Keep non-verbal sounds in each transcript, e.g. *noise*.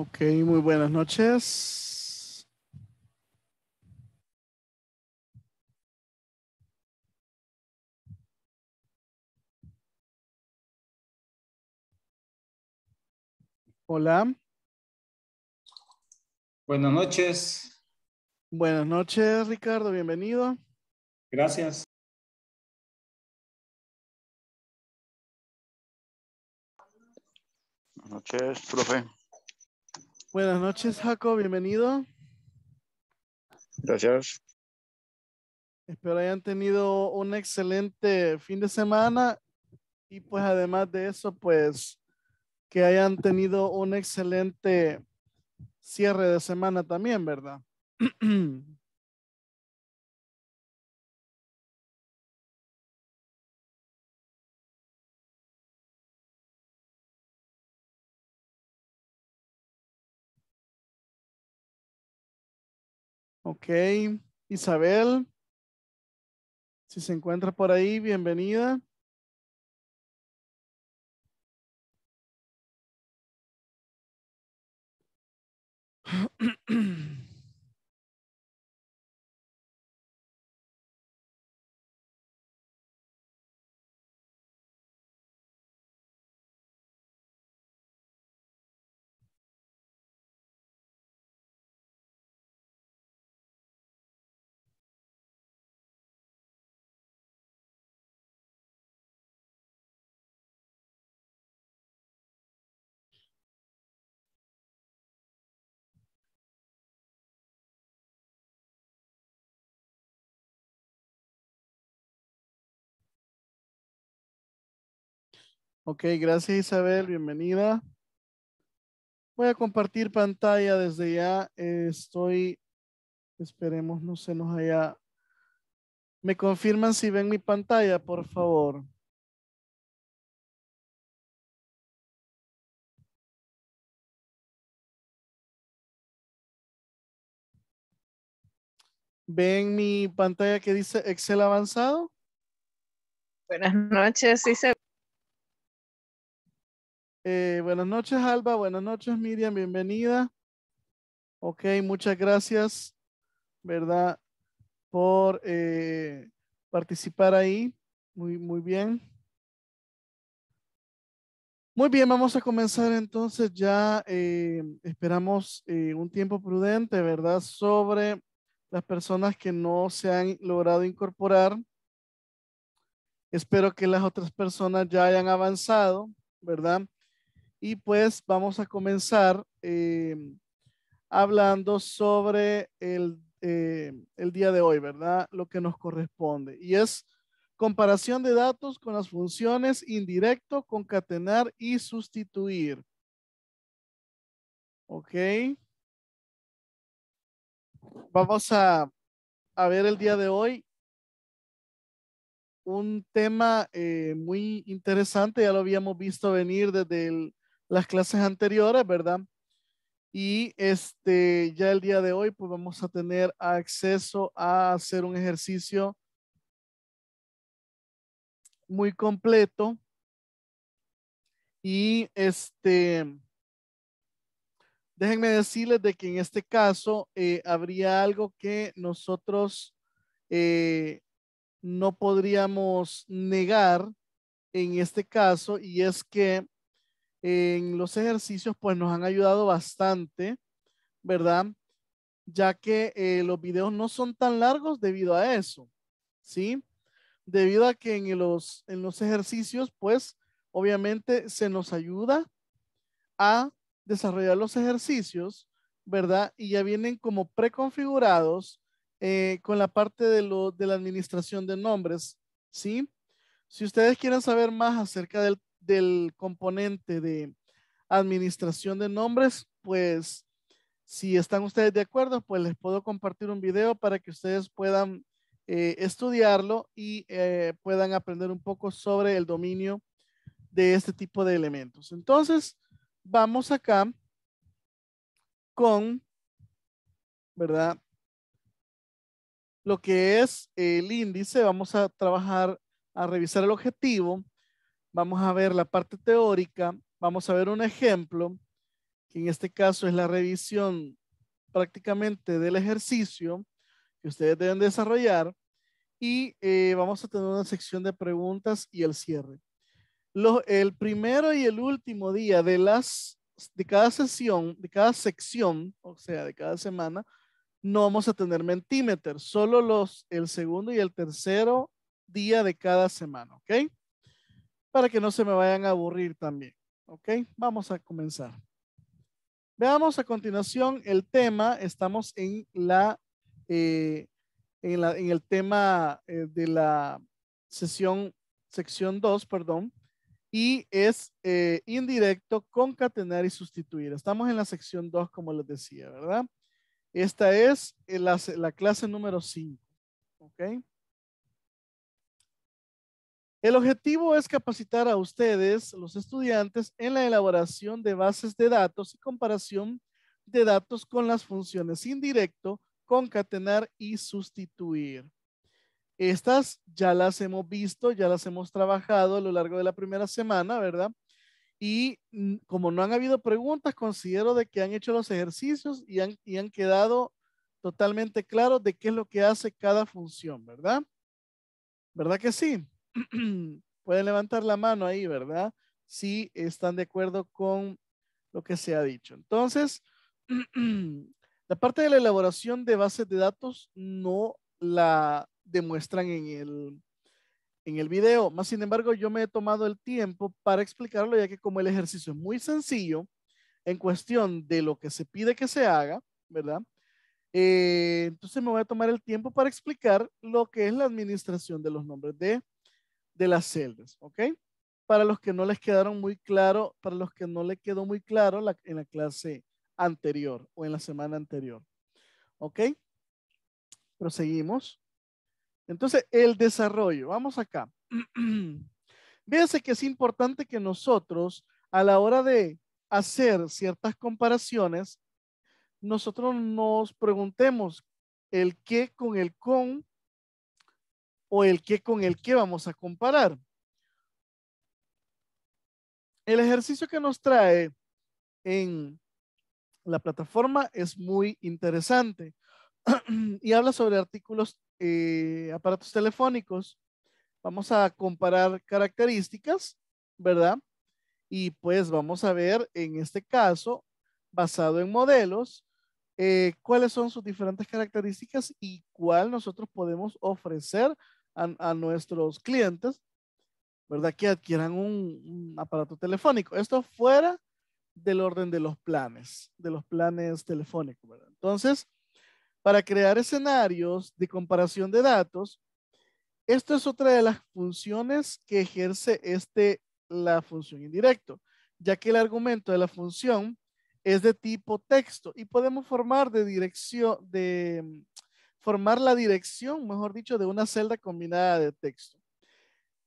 Ok, muy buenas noches. Hola. Buenas noches. Buenas noches, Ricardo, bienvenido. Gracias. Buenas noches, profe. Buenas noches, Jaco, bienvenido. Gracias. Espero hayan tenido un excelente fin de semana y pues además de eso, pues que hayan tenido un excelente cierre de semana también, ¿verdad? *clears throat* Okay, Isabel, si se encuentra por ahí, bienvenida. *clears throat* Ok, gracias Isabel, bienvenida. Voy a compartir pantalla desde ya. estoy, esperemos no se nos haya. Me confirman si ven mi pantalla, por favor. ¿Ven mi pantalla que dice Excel avanzado? Buenas noches, sí eh, buenas noches, Alba. Buenas noches, Miriam. Bienvenida. Ok, muchas gracias, ¿verdad? Por eh, participar ahí. Muy, muy bien. Muy bien, vamos a comenzar entonces ya, eh, esperamos un tiempo prudente, ¿verdad? Sobre las personas que no se han logrado incorporar. Espero que las otras personas ya hayan avanzado, ¿verdad? Y pues vamos a comenzar eh, hablando sobre eh, el, día de hoy, ¿verdad? Lo que nos corresponde. Y es comparación de datos con las funciones indirecto, concatenar y sustituir. Ok. Vamos a, ver el día de hoy un tema eh, muy interesante, ya lo habíamos visto venir desde el las clases anteriores, ¿verdad? Y este, ya el día de hoy, pues vamos a tener acceso a hacer un ejercicio muy completo. Y este, déjenme decirles de que en este caso eh, habría algo que nosotros eh, no podríamos negar en este caso y es que en los ejercicios, pues nos han ayudado bastante, ¿verdad? Ya que eh, los videos no son tan largos debido a eso, ¿sí? Debido a que en los, en los ejercicios, pues obviamente se nos ayuda a desarrollar los ejercicios, ¿verdad? Y ya vienen como preconfigurados eh, con la parte de, lo, de la administración de nombres, ¿sí? Si ustedes quieren saber más acerca del del componente de administración de nombres, pues si están ustedes de acuerdo, pues les puedo compartir un video para que ustedes puedan eh, estudiarlo y eh, puedan aprender un poco sobre el dominio de este tipo de elementos. Entonces, vamos acá con, ¿verdad? Lo que es el índice, vamos a trabajar, a revisar el objetivo, vamos a ver la parte teórica, vamos a ver un ejemplo, que en este caso es la revisión prácticamente del ejercicio que ustedes deben desarrollar y eh, vamos a tener una sección de preguntas y el cierre. el primero y el último día de las de cada sesión, de cada sección, o sea, de cada semana, no vamos a tener mentímetro, solo los el segundo y el tercero día de cada semana, ¿ok? para que no se me vayan a aburrir también. ¿Ok? Vamos a comenzar. Veamos a continuación el tema. Estamos en la, eh, en, la en, el tema eh, de la sesión, sección 2, perdón, y es eh, indirecto, concatenar y sustituir. Estamos en la sección 2, como les decía, ¿verdad? Esta es la, la clase número 5, ¿ok? El objetivo es capacitar a ustedes, los estudiantes, en la elaboración de bases de datos y comparación de datos con las funciones indirecto, concatenar y sustituir. Estas ya las hemos visto, ya las hemos trabajado a lo largo de la primera semana, ¿verdad? Y mm, como no han habido preguntas, considero de que han hecho los ejercicios y han, y han quedado totalmente claros de qué es lo que hace cada función, ¿verdad? ¿Verdad que sí? *clears throat* Pueden levantar la mano ahí, ¿verdad? Si están de acuerdo con lo que se ha dicho. Entonces, *clears throat* la parte de la elaboración de bases de datos no la demuestran en el, en el video. Más sin embargo, yo me he tomado el tiempo para explicarlo, ya que como el ejercicio es muy sencillo, en cuestión de lo que se pide que se haga, ¿verdad? Eh, entonces me voy a tomar el tiempo para explicar lo que es la administración de los nombres de de las celdas, ¿ok? Para los que no les quedaron muy claro, para los que no les quedó muy claro en la clase anterior o en la semana anterior, ¿ok? Proseguimos. Entonces, el desarrollo, vamos acá. *clears throat* Fíjense que es importante que nosotros, a la hora de hacer ciertas comparaciones, nosotros nos preguntemos el qué con el con o el qué con el qué vamos a comparar. El ejercicio que nos trae en la plataforma es muy interesante *clears throat* y habla sobre artículos, eh, aparatos telefónicos. Vamos a comparar características, ¿verdad? Y pues vamos a ver en este caso, basado en modelos, eh, cuáles son sus diferentes características y cuál nosotros podemos ofrecer a, nuestros clientes, ¿verdad? Que adquieran un, aparato telefónico. Esto fuera del orden de los planes, de los planes telefónicos, ¿verdad? Entonces, para crear escenarios de comparación de datos, esto es otra de las funciones que ejerce este, la función indirecto, ya que el argumento de la función es de tipo texto y podemos formar de dirección, de formar la dirección, mejor dicho, de una celda combinada de texto.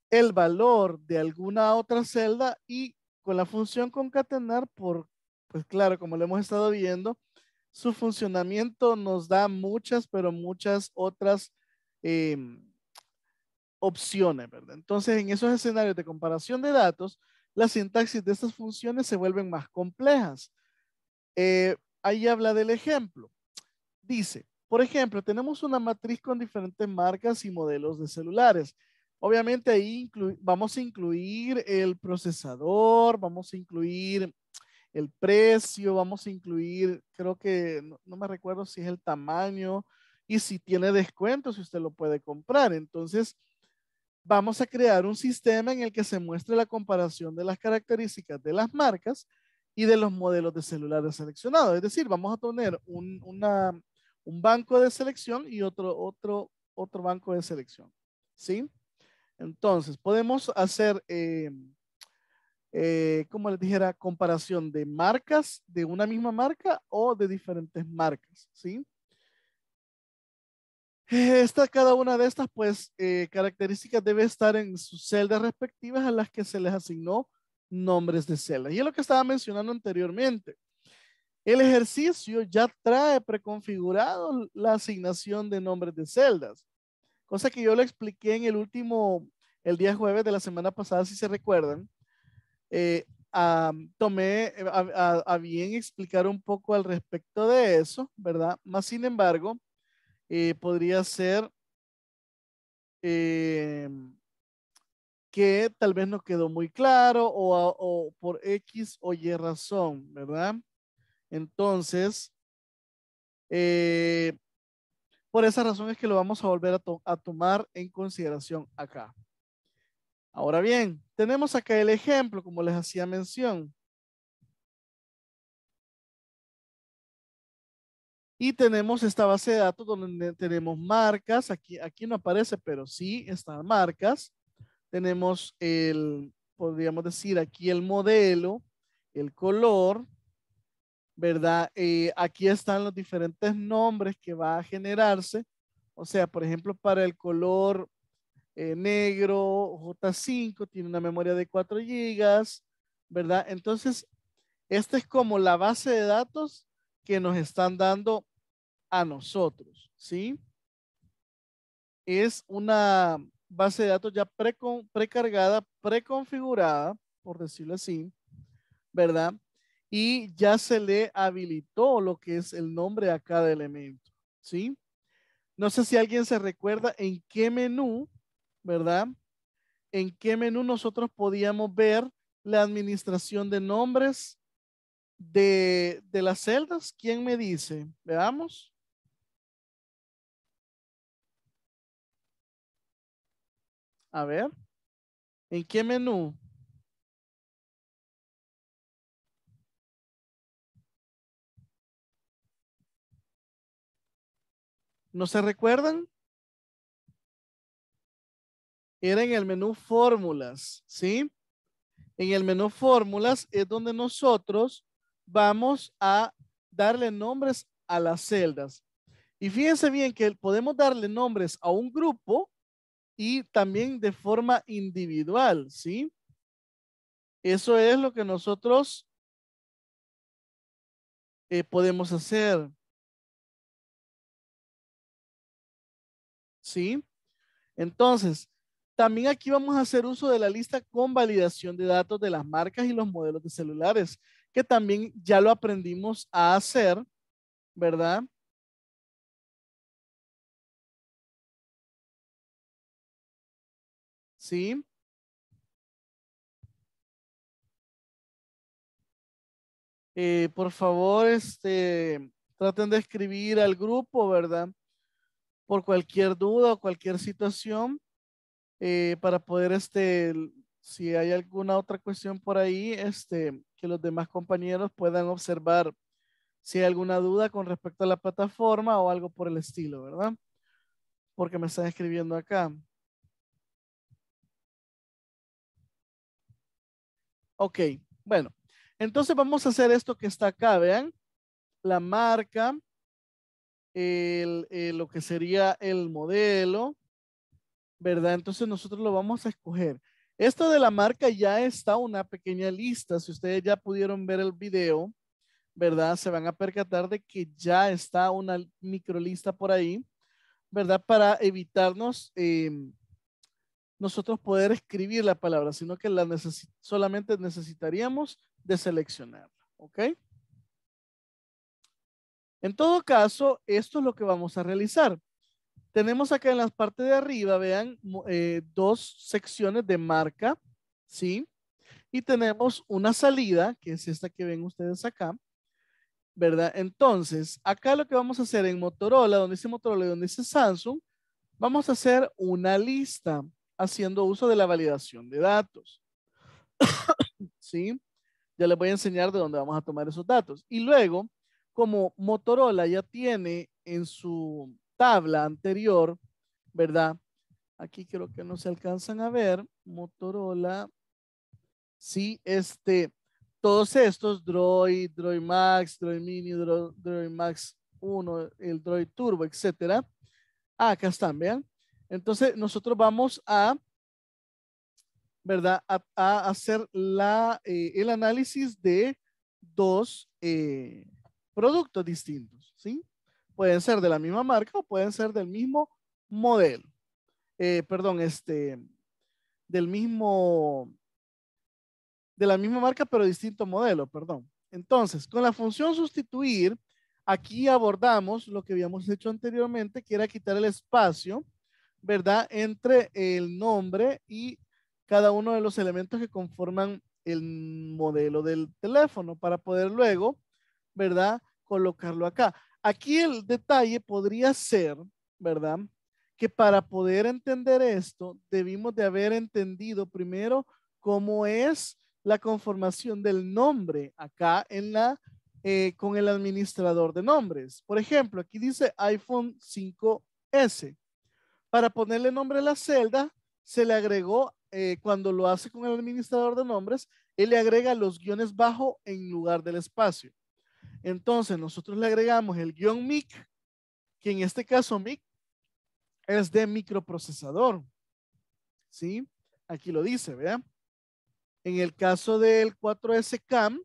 El valor de alguna otra celda y con la función concatenar, por, pues claro, como lo hemos estado viendo, su funcionamiento nos da muchas, pero muchas otras em, opciones, ¿verdad? Entonces, en esos escenarios de comparación de datos, la sintaxis de estas funciones se vuelven más complejas. Eh, ahí habla del ejemplo. Dice, por ejemplo, tenemos una matriz con diferentes marcas y modelos de celulares. Obviamente ahí vamos a incluir el procesador, vamos a incluir el precio, vamos a incluir, creo que, no, me recuerdo si es el tamaño y si tiene descuento, si usted lo puede comprar. Entonces, vamos a crear un sistema en el que se muestre la comparación de las características de las marcas y de los modelos de celulares seleccionados. Es decir, vamos a tener una un banco de selección y otro, otro, otro banco de selección. ¿Sí? Entonces, podemos hacer, eh, eh, como les dijera, comparación de marcas, de una misma marca o de diferentes marcas. ¿Sí? Esta, cada una de estas, pues, eh, características debe estar en sus celdas respectivas a las que se les asignó nombres de celdas. Y es lo que estaba mencionando anteriormente. El ejercicio ya trae preconfigurado la asignación de nombres de celdas, cosa que yo le expliqué en el último, el día jueves de la semana pasada, si se recuerdan. Eh, tomé eh, a, bien explicar un poco al respecto de eso, ¿verdad? Más sin embargo, eh, podría ser em, que tal vez no quedó muy claro o, o por X o Y razón, ¿verdad? Entonces, eh, por esa razón es que lo vamos a volver a, tomar en consideración acá. Ahora bien, tenemos acá el ejemplo, como les hacía mención. Y tenemos esta base de datos donde tenemos marcas. Aquí, aquí no aparece, pero sí están marcas. Tenemos el, podríamos decir aquí el modelo, el color, ¿verdad? Eh, aquí están los diferentes nombres que va a generarse. O sea, por ejemplo, para el color eh, negro J5 tiene una memoria de 4 GB, ¿verdad? Entonces, esta es como la base de datos que nos están dando a nosotros, ¿sí? Es una base de datos ya pre precargada, preconfigurada, por decirlo así, ¿verdad? y ya se le habilitó lo que es el nombre a cada elemento, ¿sí? No sé si alguien se recuerda en qué menú, ¿verdad? En qué menú nosotros podíamos ver la administración de nombres de, de las celdas. ¿Quién me dice? Veamos. A ver. ¿En qué menú? ¿No se recuerdan? Era en el menú fórmulas, ¿sí? En el menú fórmulas es donde nosotros vamos a darle nombres a las celdas. Y fíjense bien que podemos darle nombres a un grupo y también de forma individual, ¿sí? Eso es lo que nosotros eh, podemos hacer. ¿sí? Entonces, también aquí vamos a hacer uso de la lista con validación de datos de las marcas y los modelos de celulares, que también ya lo aprendimos a hacer, ¿verdad? ¿Sí? Eh, por favor, este, traten de escribir al grupo, ¿verdad? por cualquier duda o cualquier situación eh, para poder, este, si hay alguna otra cuestión por ahí, este, que los demás compañeros puedan observar si hay alguna duda con respecto a la plataforma o algo por el estilo, ¿verdad? Porque me están escribiendo acá. Ok, bueno. Entonces vamos a hacer esto que está acá, vean. La marca el, eh, lo que sería el modelo, ¿verdad? Entonces nosotros lo vamos a escoger. esto de la marca ya está una pequeña lista. Si ustedes ya pudieron ver el video, ¿verdad? Se van a percatar de que ya está una micro lista por ahí, ¿verdad? Para evitarnos em, nosotros poder escribir la palabra, sino que solamente necesitaríamos de seleccionarla, ¿ok? En todo caso, esto es lo que vamos a realizar. Tenemos acá en la parte de arriba, vean, eh, dos secciones de marca, ¿sí? Y tenemos una salida, que es esta que ven ustedes acá, ¿verdad? Entonces, acá lo que vamos a hacer en Motorola, donde dice Motorola y donde dice Samsung, vamos a hacer una lista haciendo uso de la validación de datos. *coughs* ¿Sí? Ya les voy a enseñar de dónde vamos a tomar esos datos. Y luego como Motorola ya tiene en su tabla anterior, ¿verdad? Aquí creo que no se alcanzan a ver. Motorola. Sí, este, todos estos, Droid, Droid Max, Droid Mini, Droid, Max 1, el Droid Turbo, etcétera. Ah, acá están, vean. Entonces, nosotros vamos a, ¿verdad? A, hacer la, eh, el análisis de dos eh, productos distintos, ¿sí? Pueden ser de la misma marca o pueden ser del mismo modelo. Eh, perdón, este, del mismo, de la misma marca pero distinto modelo, perdón. Entonces, con la función sustituir, aquí abordamos lo que habíamos hecho anteriormente, que era quitar el espacio, ¿verdad? Entre el nombre y cada uno de los elementos que conforman el modelo del teléfono para poder luego ¿verdad? Colocarlo acá. Aquí el detalle podría ser, ¿verdad? Que para poder entender esto, debimos de haber entendido primero cómo es la conformación del nombre acá en la, eh, con el administrador de nombres. Por ejemplo, aquí dice iPhone 5S. Para ponerle nombre a la celda, se le agregó, eh, cuando lo hace con el administrador de nombres, él le agrega los guiones bajo en lugar del espacio. Entonces nosotros le agregamos el guión MIC, que en este caso MIC es de microprocesador. ¿Sí? Aquí lo dice, ¿verdad? En el caso del 4S CAM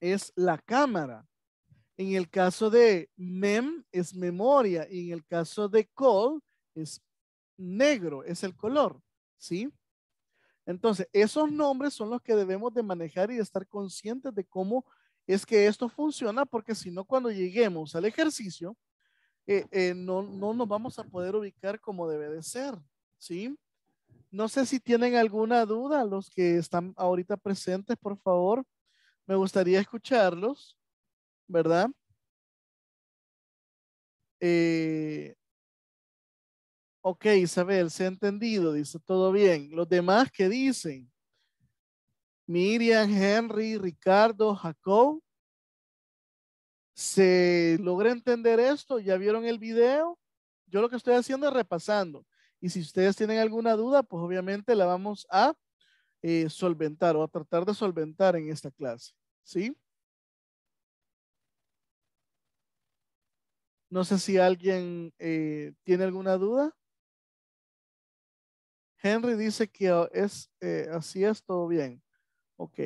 es la cámara. En el caso de MEM es memoria y en el caso de COL es negro, es el color, ¿sí? Entonces, esos nombres son los que debemos de manejar y estar conscientes de cómo es que esto funciona porque si no, cuando lleguemos al ejercicio, eh, eh, no, no, nos vamos a poder ubicar como debe de ser, ¿sí? No sé si tienen alguna duda los que están ahorita presentes, por favor. Me gustaría escucharlos, ¿verdad? Eh, ok, Isabel, se ha entendido, dice todo bien. Los demás, ¿qué dicen? Miriam, Henry, Ricardo, Jacob. ¿Se logra entender esto? ¿Ya vieron el video? Yo lo que estoy haciendo es repasando. Y si ustedes tienen alguna duda, pues obviamente la vamos a eh, solventar o a tratar de solventar en esta clase. ¿Sí? No sé si alguien eh, tiene alguna duda. Henry dice que eh, es así es todo bien. Ok.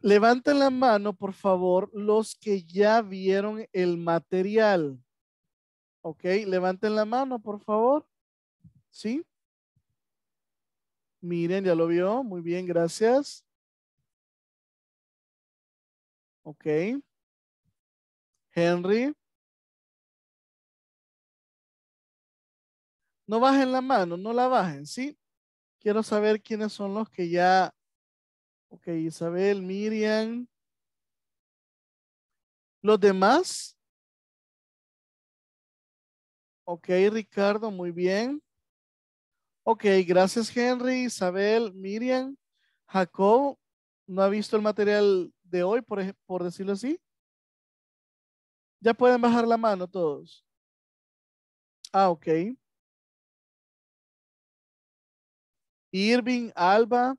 Levanten la mano, por favor, los que ya vieron el material. Ok, levanten la mano, por favor. ¿Sí? Miren, ya lo vio. Muy bien, gracias. Ok. Henry. No bajen la mano, no la bajen, ¿sí? Quiero saber quiénes son los que ya. Ok, Isabel, Miriam. ¿Los demás? Ok, Ricardo, muy bien. Ok, gracias Henry, Isabel, Miriam, Jacob. ¿No ha visto el material de hoy, por, por decirlo así? Ya pueden bajar la mano todos. Ah, ok. Irving Alba.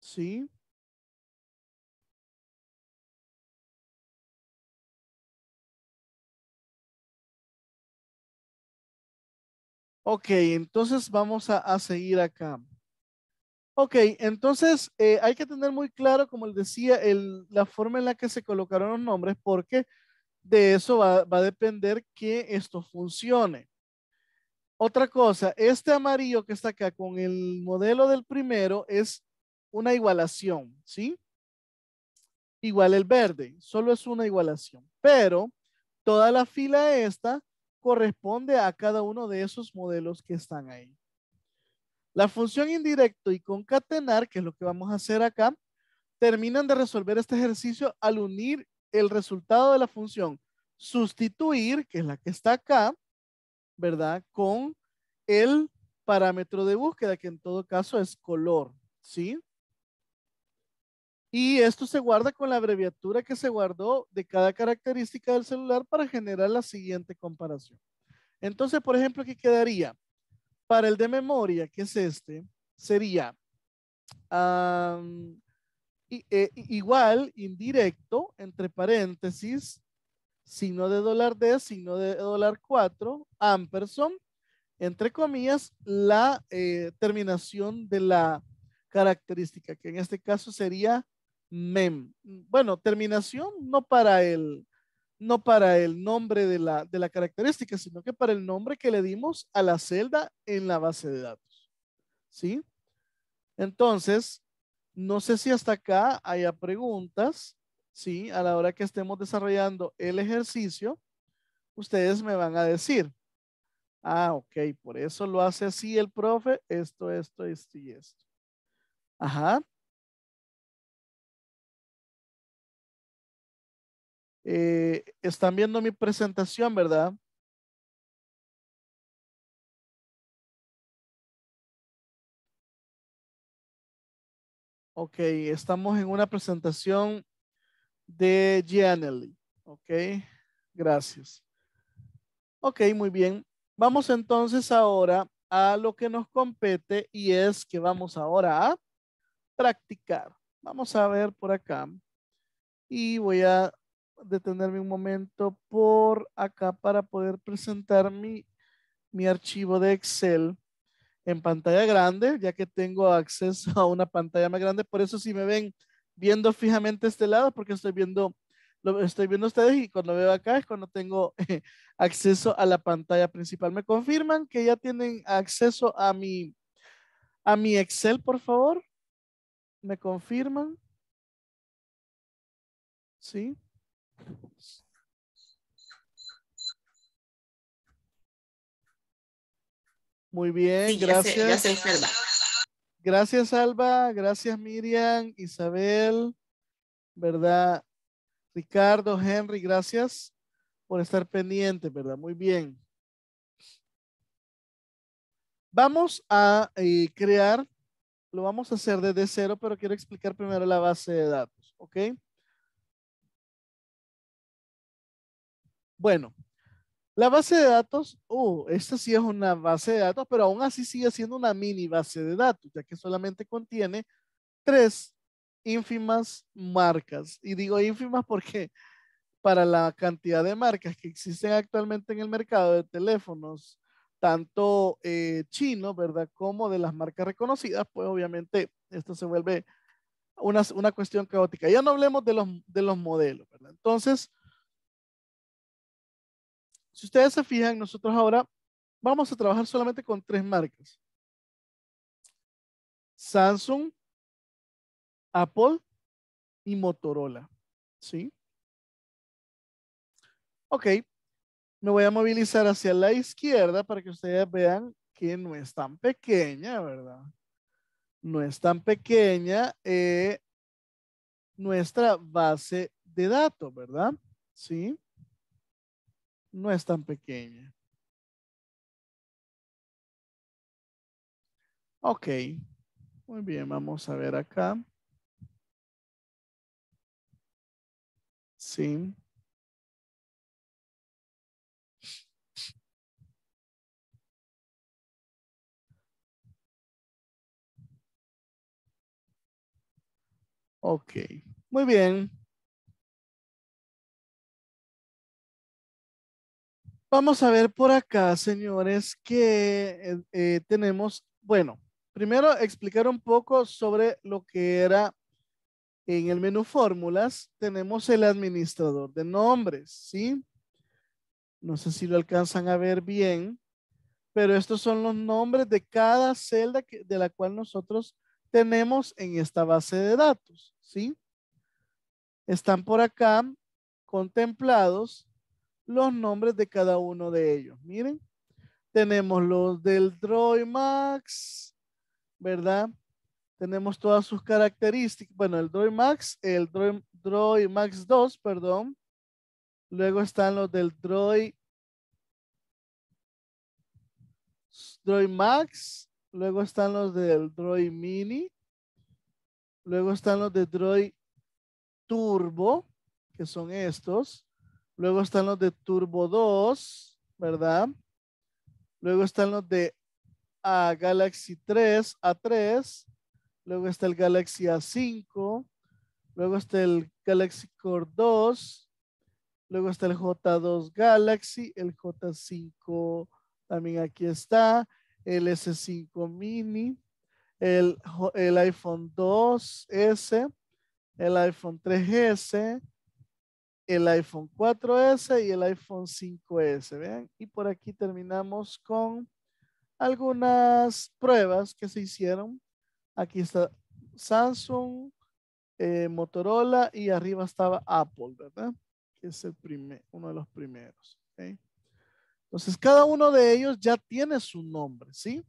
Sí. Ok, entonces vamos a, seguir acá. Ok, entonces eh, hay que tener muy claro, como les decía, el, la forma en la que se colocaron los nombres, porque de eso va, a depender que esto funcione. Otra cosa, este amarillo que está acá con el modelo del primero es una igualación, ¿sí? Igual el verde, solo es una igualación, pero toda la fila esta corresponde a cada uno de esos modelos que están ahí. La función indirecto y concatenar, que es lo que vamos a hacer acá, terminan de resolver este ejercicio al unir el resultado de la función sustituir, que es la que está acá, ¿verdad? Con el parámetro de búsqueda, que en todo caso es color, ¿sí? Y esto se guarda con la abreviatura que se guardó de cada característica del celular para generar la siguiente comparación. Entonces, por ejemplo, ¿qué quedaría? Para el de memoria, que es este, sería eh, igual, indirecto, entre paréntesis, signo de dólar D, signo de dólar 4, amperson entre comillas, la eh, terminación de la característica, que en este caso sería mem. Bueno, terminación no para el, no para el nombre de la, de la característica, sino que para el nombre que le dimos a la celda en la base de datos. ¿Sí? Entonces, no sé si hasta acá haya preguntas, ¿sí? A la hora que estemos desarrollando el ejercicio, ustedes me van a decir, ah, ok, por eso lo hace así el profe, esto, esto, esto y esto. Ajá. Eh, están viendo mi presentación, ¿verdad? Ok, estamos en una presentación de Gianelli. Ok, gracias. Ok, muy bien. Vamos entonces ahora a lo que nos compete y es que vamos ahora a practicar. Vamos a ver por acá. Y voy a detenerme un momento por acá para poder presentar mi, mi archivo de Excel en pantalla grande, ya que tengo acceso a una pantalla más grande. Por eso si me ven viendo fijamente este lado, porque estoy viendo, estoy viendo ustedes y cuando veo acá es cuando tengo eh, acceso a la pantalla principal. ¿Me confirman que ya tienen acceso a mi, a mi Excel, por favor? ¿Me confirman? ¿Sí? Muy bien, gracias. gracias, Alba. Gracias, Miriam, Isabel, ¿verdad? Ricardo, Henry, gracias por estar pendiente, ¿verdad? Muy bien. Vamos a eh, crear, lo vamos a hacer desde cero, pero quiero explicar primero la base de datos, ¿ok? Bueno, la base de datos, oh, esta sí es una base de datos, pero aún así sigue siendo una mini base de datos, ya que solamente contiene tres ínfimas marcas. Y digo ínfimas porque para la cantidad de marcas que existen actualmente en el mercado de teléfonos, tanto eh, chinos, ¿verdad? Como de las marcas reconocidas, pues obviamente esto se vuelve una, una cuestión caótica. Ya no hablemos de los, de los modelos, ¿verdad? Entonces, si ustedes se fijan, nosotros ahora vamos a trabajar solamente con tres marcas. Samsung, Apple y Motorola. ¿Sí? Ok. Me voy a movilizar hacia la izquierda para que ustedes vean que no es tan pequeña, ¿verdad? No es tan pequeña eh, nuestra base de datos, ¿verdad? Sí no es tan pequeña. Ok, muy bien, vamos a ver acá. Sí. Ok, muy bien. Vamos a ver por acá, señores, que eh, tenemos, bueno, primero explicar un poco sobre lo que era en el menú fórmulas, tenemos el administrador de nombres, ¿sí? No sé si lo alcanzan a ver bien, pero estos son los nombres de cada celda que, de la cual nosotros tenemos en esta base de datos, ¿sí? Están por acá contemplados los nombres de cada uno de ellos. Miren, tenemos los del Droid MAX, ¿verdad? Tenemos todas sus características. Bueno, el Droid MAX, el Droid, MAX 2, perdón. Luego están los del Droid, MAX. Luego están los del Droid Mini. Luego están los de Droid Turbo, que son estos. Luego están los de Turbo 2, ¿verdad? Luego están los de a Galaxy 3, A3. Luego está el Galaxy A5. Luego está el Galaxy Core 2. Luego está el J2 Galaxy. El J5 también aquí está. El S5 mini. El, el iPhone 2S. El iPhone 3S el iPhone 4S y el iPhone 5S. Vean, y por aquí terminamos con algunas pruebas que se hicieron. Aquí está Samsung, eh, Motorola y arriba estaba Apple, ¿verdad? Que es el primer, uno de los primeros. Entonces, cada uno de ellos ya tiene su nombre, ¿sí?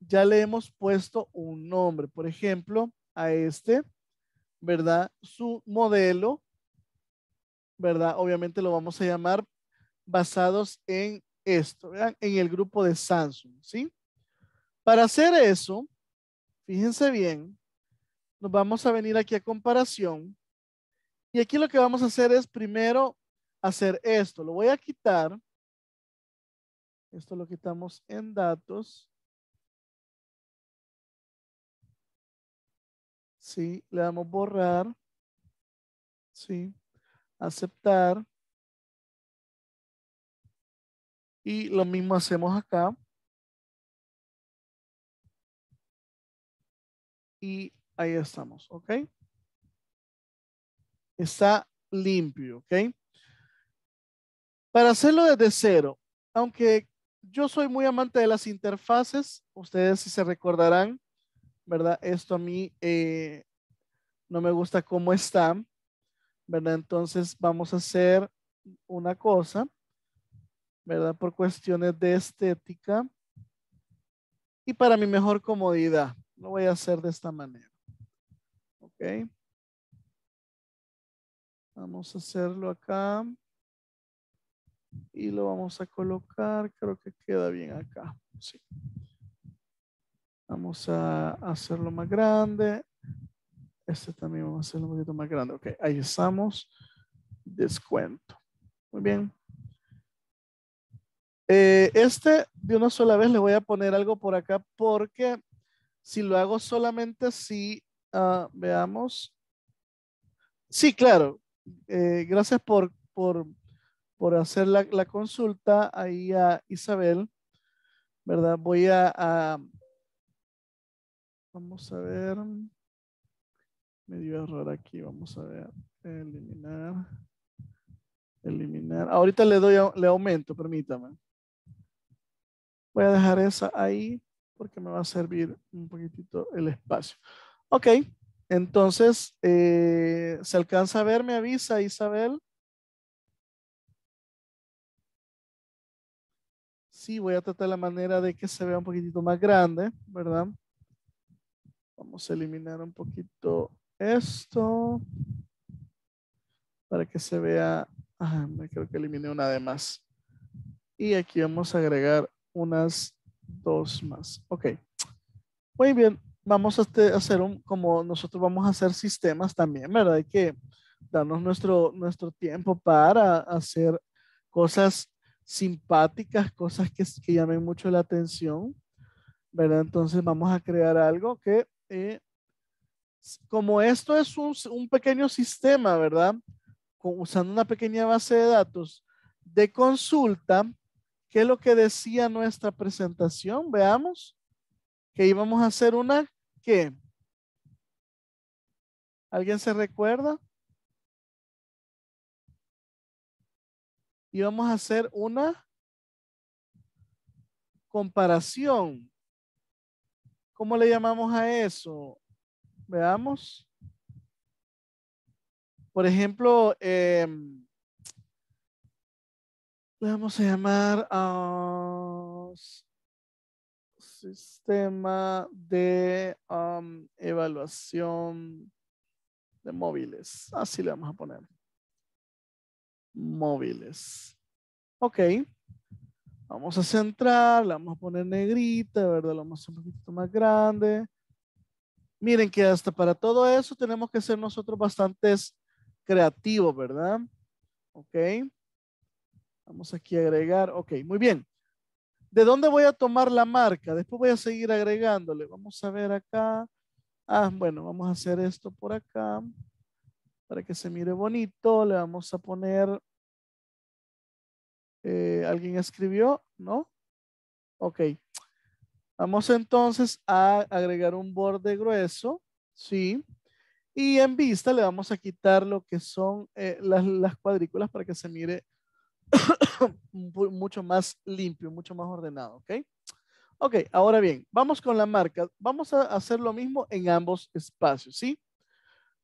Ya le hemos puesto un nombre. Por ejemplo, a este, ¿verdad? Su modelo ¿verdad? Obviamente lo vamos a llamar basados en esto, ¿verdad? En el grupo de Samsung, ¿sí? Para hacer eso, fíjense bien, nos vamos a venir aquí a comparación y aquí lo que vamos a hacer es primero hacer esto. Lo voy a quitar. Esto lo quitamos en datos. Sí, le damos borrar. Sí aceptar. Y lo mismo hacemos acá. Y ahí estamos, ¿ok? Está limpio, ¿ok? Para hacerlo desde cero, aunque yo soy muy amante de las interfaces, ustedes si se recordarán, ¿verdad? Esto a mí eh, no me gusta cómo está. ¿verdad? Entonces vamos a hacer una cosa, ¿verdad? Por cuestiones de estética y para mi mejor comodidad. Lo voy a hacer de esta manera. ¿Ok? Vamos a hacerlo acá. Y lo vamos a colocar. Creo que queda bien acá. Sí. Vamos a hacerlo más grande. Este también vamos a hacerlo un poquito más grande. Ok, ahí estamos. Descuento. Muy bien. Eh, este de una sola vez le voy a poner algo por acá porque si lo hago solamente si, ah, veamos. Sí, claro. Eh, gracias por, por, por hacer la, consulta ahí a Isabel. ¿Verdad? Voy a vamos a ver me dio error aquí, vamos a ver, eliminar, eliminar, ahorita le doy, le aumento, permítame. Voy a dejar esa ahí porque me va a servir un poquitito el espacio. Ok, entonces, eh, ¿se alcanza a ver? Me avisa Isabel. Sí, voy a tratar la manera de que se vea un poquitito más grande, ¿verdad? Vamos a eliminar un poquito esto para que se vea. Ah, creo que elimine una de más. Y aquí vamos a agregar unas dos más. Ok. Muy bien. Vamos a este, hacer un, como nosotros vamos a hacer sistemas también, ¿verdad? Hay que darnos nuestro, nuestro tiempo para hacer cosas simpáticas, cosas que, llamen mucho la atención, ¿verdad? Entonces vamos a crear algo que eh, como esto es un, pequeño sistema, ¿verdad? usando una pequeña base de datos de consulta, ¿qué es lo que decía nuestra presentación? Veamos que íbamos a hacer una, ¿qué? ¿Alguien se recuerda? Íbamos a hacer una comparación. ¿Cómo le llamamos a eso? Veamos. Por ejemplo, Le em, vamos a llamar a sistema de um, evaluación de móviles. Así le vamos a poner. Móviles. Ok. Vamos a centrar, Le vamos a poner negrita, ¿verdad? lo vamos a hacer un poquito más grande. Miren que hasta para todo eso tenemos que ser nosotros bastantes creativos, ¿verdad? Ok. Vamos aquí a agregar. Ok, muy bien. ¿De dónde voy a tomar la marca? Después voy a seguir agregándole. Vamos a ver acá. Ah, bueno, vamos a hacer esto por acá. Para que se mire bonito. Le vamos a poner. Eh, ¿Alguien escribió? ¿No? Ok. Vamos entonces a agregar un borde grueso, ¿sí? Y en vista le vamos a quitar lo que son eh, las, cuadrículas para que se mire *coughs* mucho más limpio, mucho más ordenado, ¿ok? Ok, ahora bien, vamos con la marca. Vamos a hacer lo mismo en ambos espacios, ¿sí?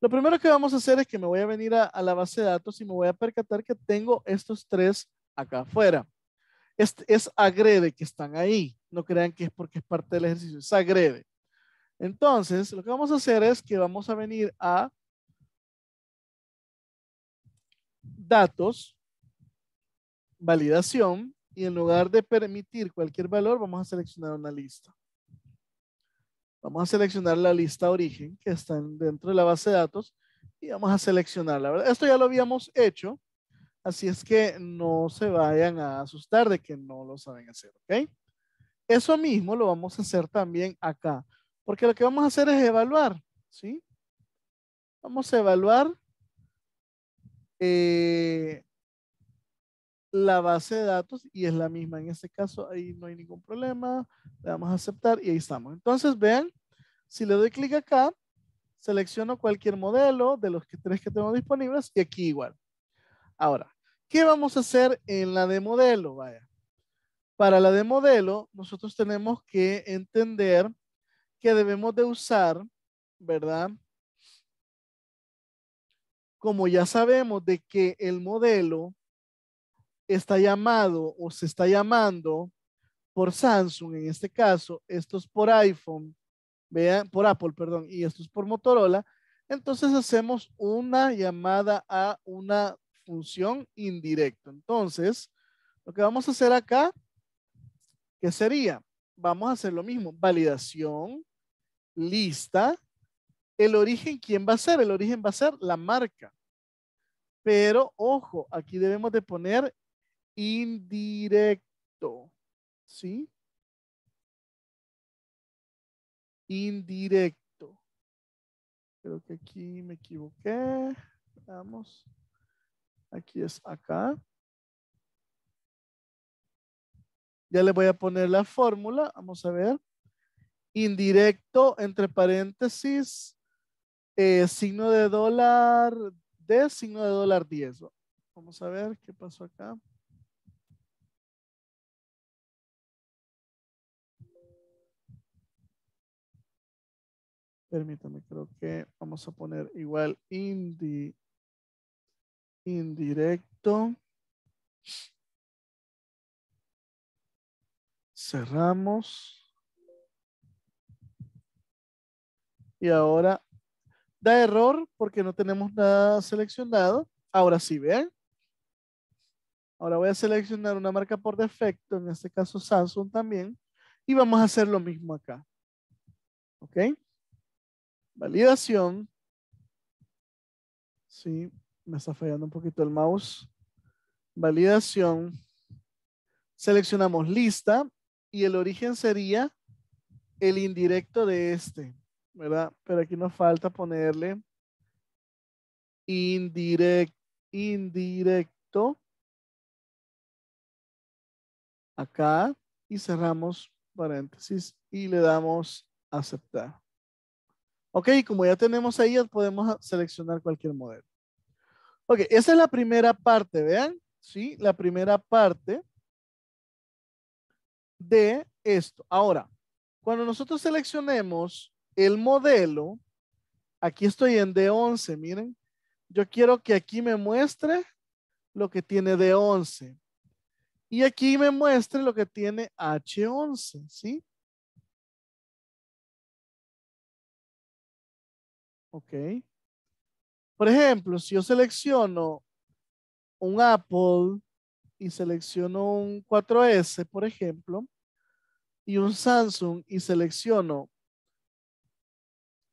Lo primero que vamos a hacer es que me voy a venir a la base de datos y me voy a percatar que tengo estos tres acá afuera. Es, agrede que están ahí. No crean que es porque es parte del ejercicio, es agrede. Entonces, lo que vamos a hacer es que vamos a venir a datos, validación, y en lugar de permitir cualquier valor, vamos a seleccionar una lista. Vamos a seleccionar la lista origen que está dentro de la base de datos y vamos a seleccionarla. Esto ya lo habíamos hecho Así es que no se vayan a asustar de que no lo saben hacer, ¿ok? Eso mismo lo vamos a hacer también acá, porque lo que vamos a hacer es evaluar, ¿sí? Vamos a evaluar eh, la base de datos y es la misma en este caso, ahí no hay ningún problema, le vamos a aceptar y ahí estamos. Entonces, vean, si le doy clic acá, selecciono cualquier modelo de los que, tres que tengo disponibles y aquí igual. Ahora, ¿Qué vamos a hacer en la de modelo? Vaya. Para la de modelo, nosotros tenemos que entender que debemos de usar, ¿verdad? Como ya sabemos de que el modelo está llamado o se está llamando por Samsung en este caso, esto es por iPhone, vean, por Apple, perdón, y esto es por Motorola, entonces hacemos una llamada a una función indirecto. Entonces, lo que vamos a hacer acá, ¿qué sería, vamos a hacer lo mismo, validación, lista, el origen, ¿quién va a ser? El origen va a ser la marca. Pero, ojo, aquí debemos de poner indirecto, ¿sí? Indirecto. Creo que aquí me equivoqué. Vamos. Aquí es acá. Ya le voy a poner la fórmula. Vamos a ver. Indirecto, entre paréntesis, eh, signo de dólar De signo de dólar 10. Vamos a ver qué pasó acá. Permítame, creo que vamos a poner igual indi indirecto. Cerramos. Y ahora da error porque no tenemos nada seleccionado. Ahora sí, ven. Ahora voy a seleccionar una marca por defecto, en este caso Samsung también. Y vamos a hacer lo mismo acá. ¿Ok? Validación. Sí, me está fallando un poquito el mouse. Validación. Seleccionamos lista y el origen sería el indirecto de este, ¿verdad? Pero aquí nos falta ponerle indirect, indirecto acá y cerramos paréntesis y le damos aceptar. Ok, como ya tenemos ahí, podemos seleccionar cualquier modelo. Ok, esa es la primera parte, vean, ¿sí? La primera parte de esto. Ahora, cuando nosotros seleccionemos el modelo, aquí estoy en D11, miren, yo quiero que aquí me muestre lo que tiene D11. Y aquí me muestre lo que tiene H11, ¿sí? Ok. Por ejemplo, si yo selecciono un Apple y selecciono un 4S, por ejemplo, y un Samsung y selecciono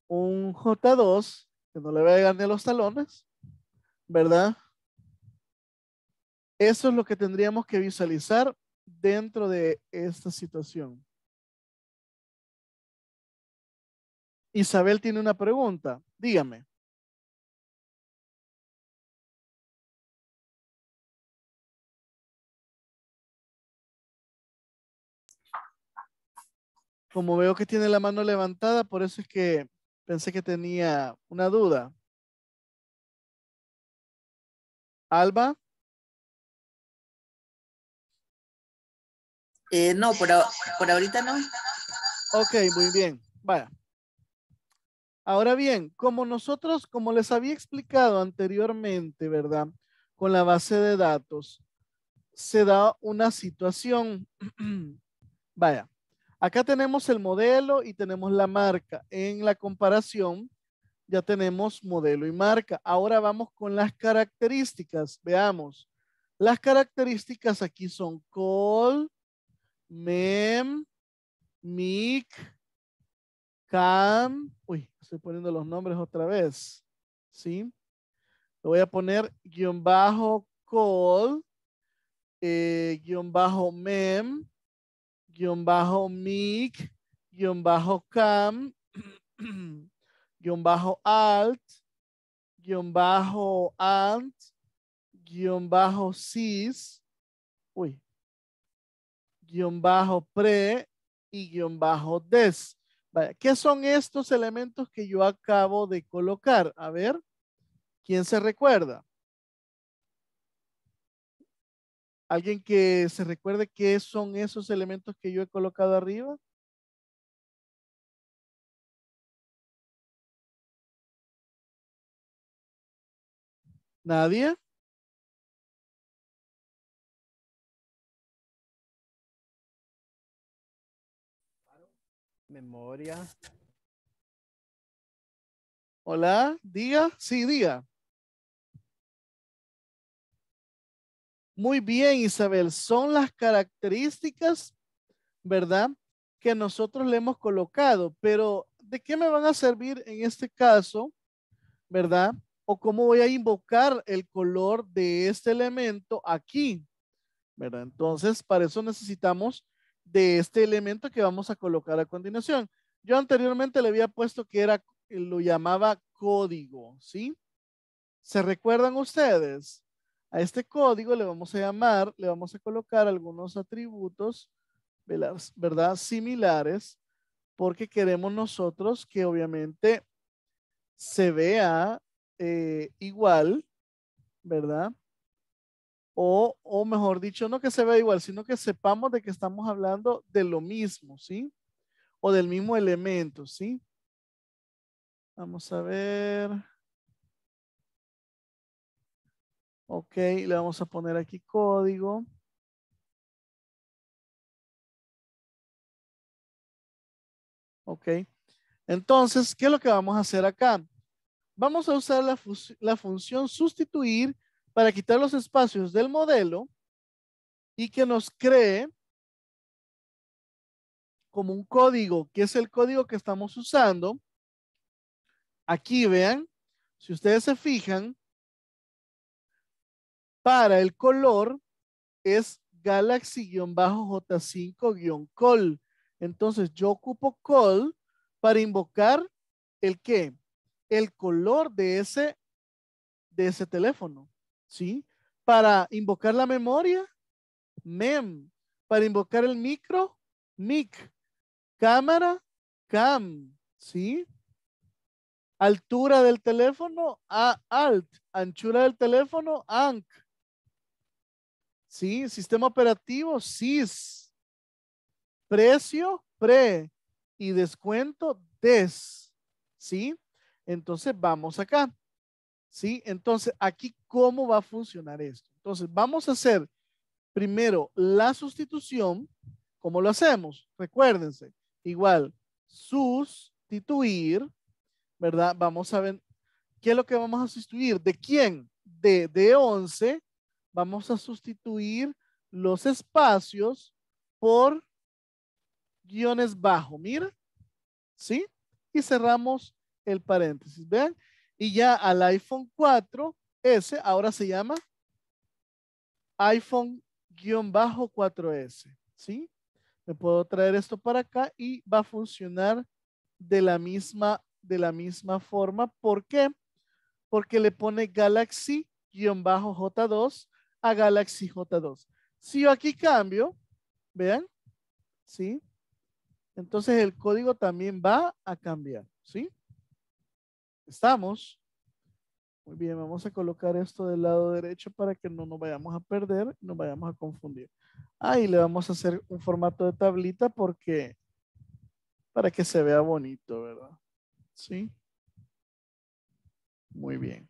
un J2, que no le va a llegar ni a los talones, ¿verdad? Eso es lo que tendríamos que visualizar dentro de esta situación. Isabel tiene una pregunta. Dígame. como veo que tiene la mano levantada, por eso es que pensé que tenía una duda. Alba. Eh, no, por, por ahorita no. Ok, muy bien. Vaya. Ahora bien, como nosotros, como les había explicado anteriormente, ¿verdad? Con la base de datos, se da una situación. *clears throat* Vaya. Acá tenemos el modelo y tenemos la marca. En la comparación ya tenemos modelo y marca. Ahora vamos con las características. Veamos. Las características aquí son call, mem, mic, cam. Uy, estoy poniendo los nombres otra vez. ¿Sí? Lo voy a poner guión bajo call, eh, guión bajo mem, guión bajo mic, guión bajo cam, *clears throat* guión bajo alt, guión bajo ant, guión bajo cis, uy, guión bajo pre y guión bajo des. ¿Qué son estos elementos que yo acabo de colocar? A ver, ¿quién se recuerda? alguien que se recuerde qué son esos elementos que yo he colocado arriba. ¿Nadie? Memoria. Hola, diga, sí, diga. Muy bien, Isabel, son las características, ¿verdad? Que nosotros le hemos colocado, pero ¿de qué me van a servir en este caso, ¿verdad? O cómo voy a invocar el color de este elemento aquí, ¿verdad? Entonces, para eso necesitamos de este elemento que vamos a colocar a continuación. Yo anteriormente le había puesto que era, lo llamaba código, ¿sí? ¿Se recuerdan ustedes? A este código le vamos a llamar, le vamos a colocar algunos atributos, ¿verdad? Similares, porque queremos nosotros que obviamente se vea eh, igual, ¿verdad? o, mejor dicho, no que se vea igual, sino que sepamos de que estamos hablando de lo mismo, ¿sí? O del mismo elemento, ¿sí? Vamos a ver. Ok, le vamos a poner aquí código. Ok, entonces, ¿qué es lo que vamos a hacer acá? Vamos a usar la, la función sustituir para quitar los espacios del modelo y que nos cree como un código, que es el código que estamos usando. Aquí vean, si ustedes se fijan, para el color es galaxy j 5 call Entonces yo ocupo Call para invocar el qué? El color de ese, de ese teléfono. ¿Sí? Para invocar la memoria, mem. Para invocar el micro, mic. Cámara, cam. ¿Sí? Altura del teléfono, a alt. Anchura del teléfono, anc. Sí, sistema operativo, SIS. Precio, pre. Y descuento, des. ¿Sí? Entonces vamos acá. ¿Sí? Entonces aquí, ¿cómo va a funcionar esto? Entonces vamos a hacer primero la sustitución. ¿Cómo lo hacemos? Recuérdense. Igual, sustituir, ¿verdad? Vamos a ver, ¿qué es lo que vamos a sustituir? ¿De quién? De, de 11 vamos a sustituir los espacios por guiones bajo. Mira, ¿sí? Y cerramos el paréntesis, ¿vean? Y ya al iPhone 4, S ahora se llama iPhone-4S, ¿sí? Me puedo traer esto para acá y va a funcionar de la misma, de la misma forma. ¿Por qué? Porque le pone Galaxy-J2 a Galaxy J2. Si yo aquí cambio, vean, ¿sí? Entonces el código también va a cambiar, ¿sí? Estamos. Muy bien, vamos a colocar esto del lado derecho para que no nos vayamos a perder, no vayamos a confundir. Ahí le vamos a hacer un formato de tablita porque para que se vea bonito, ¿verdad? ¿Sí? Muy bien.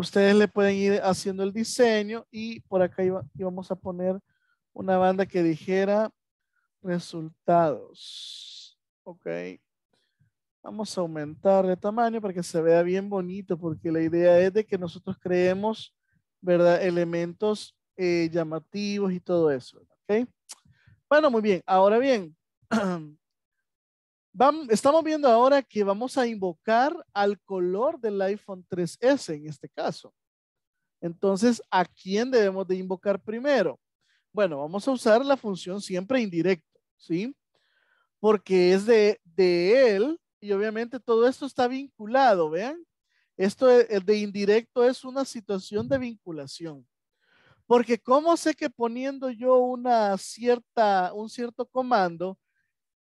ustedes le pueden ir haciendo el diseño y por acá íbamos a poner una banda que dijera resultados. Ok. Vamos a aumentar de tamaño para que se vea bien bonito, porque la idea es de que nosotros creemos, ¿verdad? Elementos eh, llamativos y todo eso, ¿ok? Bueno, muy bien. Ahora bien, *clears throat* estamos viendo ahora que vamos a invocar al color del iPhone 3S en este caso. Entonces, ¿a quién debemos de invocar primero? Bueno, vamos a usar la función siempre indirecto, ¿sí? Porque es de, él y obviamente todo esto está vinculado, vean. Esto e, de indirecto es una situación de vinculación. Porque ¿cómo sé que poniendo yo una cierta, un cierto comando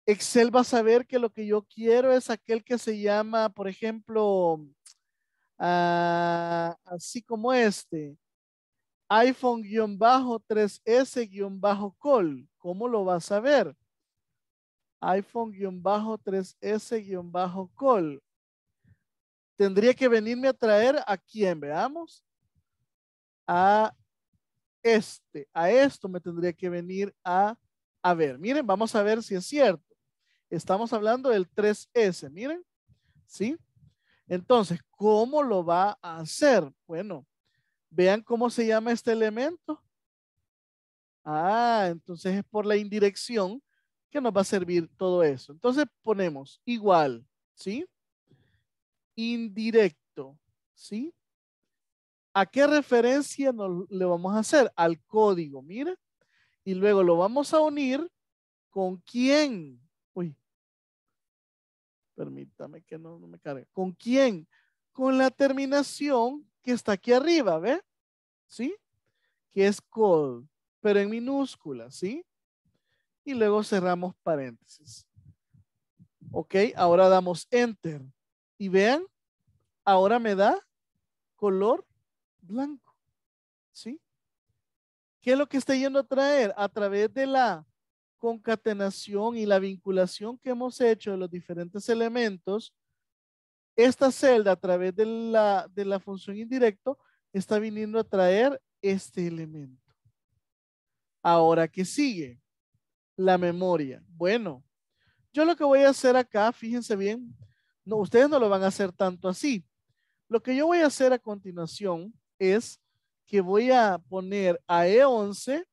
Excel va a saber que lo que yo quiero es aquel que se llama, por ejemplo, ah, así como este, iPhone-3S-Call. ¿Cómo lo vas a ver? iPhone-3S-Call. Tendría que venirme a traer a quién, veamos. A este, a esto me tendría que venir a, a ver. Miren, vamos a ver si es cierto. Estamos hablando del 3S, miren, ¿sí? Entonces, ¿cómo lo va a hacer? Bueno, vean cómo se llama este elemento. Ah, entonces es por la indirección que nos va a servir todo eso. Entonces ponemos igual, ¿sí? Indirecto, ¿sí? ¿A qué referencia le vamos a hacer? Al código, miren. Y luego lo vamos a unir con quién, Permítame que no, me cargue. ¿Con quién? Con la terminación que está aquí arriba, ¿ve? ¿Sí? Que es call, pero en minúscula, ¿sí? Y luego cerramos paréntesis. Ok, ahora damos enter. Y vean, ahora me da color blanco. ¿Sí? ¿Qué es lo que está yendo a traer? A través de la concatenación y la vinculación que hemos hecho de los diferentes elementos, esta celda a través de la, de la función indirecto está viniendo a traer este elemento. Ahora, ¿qué sigue? La memoria. Bueno, yo lo que voy a hacer acá, fíjense bien, no, ustedes no lo van a hacer tanto así. Lo que yo voy a hacer a continuación es que voy a poner a E11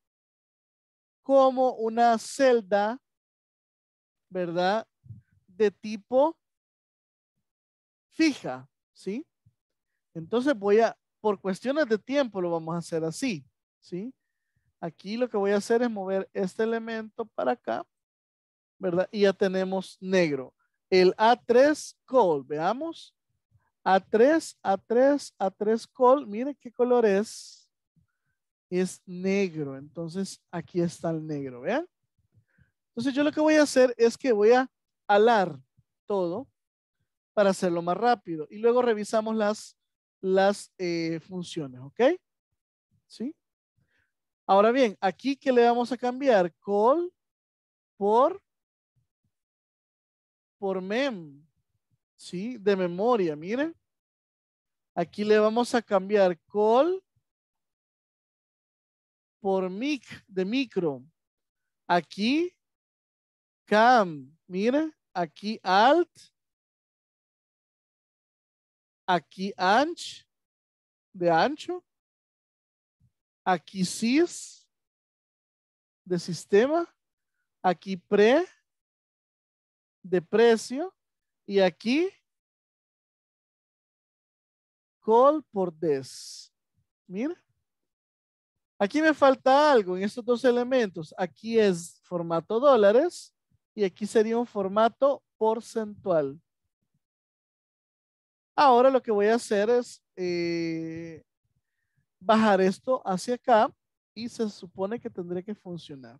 como una celda, ¿verdad? De tipo fija, ¿sí? Entonces voy a, por cuestiones de tiempo lo vamos a hacer así, ¿sí? Aquí lo que voy a hacer es mover este elemento para acá, ¿verdad? Y ya tenemos negro. El A3 col, veamos. A3, A3, A3 col, Mire qué color es es negro. Entonces aquí está el negro, ¿vean? Entonces yo lo que voy a hacer es que voy a alar todo para hacerlo más rápido. Y luego revisamos las, las eh, funciones, ¿ok? ¿Sí? Ahora bien, aquí que le vamos a cambiar call por, por mem, ¿sí? De memoria, miren. Aquí le vamos a cambiar call por mic de micro. Aquí, cam, mira, aquí alt, aquí anch, de ancho, aquí sys, de sistema, aquí pre, de precio, y aquí call por des. Mira. Aquí me falta algo en estos dos elementos. Aquí es formato dólares y aquí sería un formato porcentual. Ahora lo que voy a hacer es eh, bajar esto hacia acá y se supone que tendría que funcionar.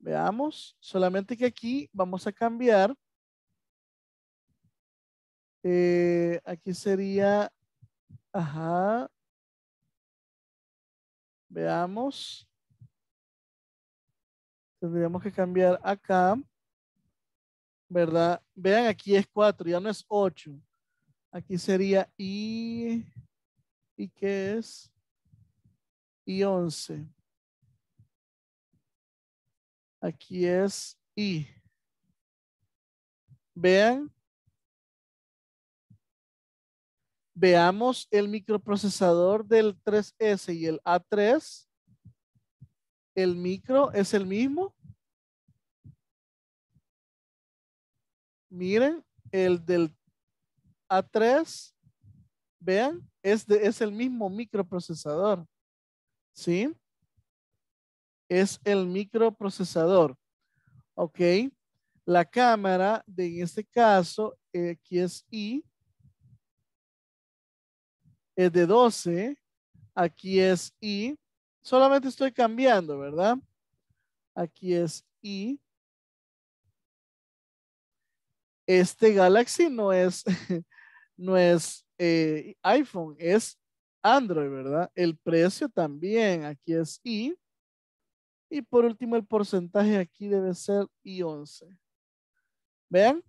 Veamos, solamente que aquí vamos a cambiar. Eh, aquí sería, ajá, Veamos. Tendríamos que cambiar acá. ¿Verdad? Vean, aquí es 4, ya no es 8. Aquí sería I. ¿Y qué es? I 11. Aquí es I. Vean, Veamos el microprocesador del 3S y el A3. ¿El micro es el mismo? Miren, el del A3, vean, es, es el mismo microprocesador. ¿Sí? Es el microprocesador. Ok. La cámara, de, en este caso, eh, aquí es I, es eh, de 12, aquí es i solamente estoy cambiando, ¿verdad? Aquí es i Este Galaxy no es, *laughs* no es eh, iPhone, es Android, ¿verdad? El precio también, aquí es i. Y por último, el porcentaje aquí debe ser i11. ¿Vean?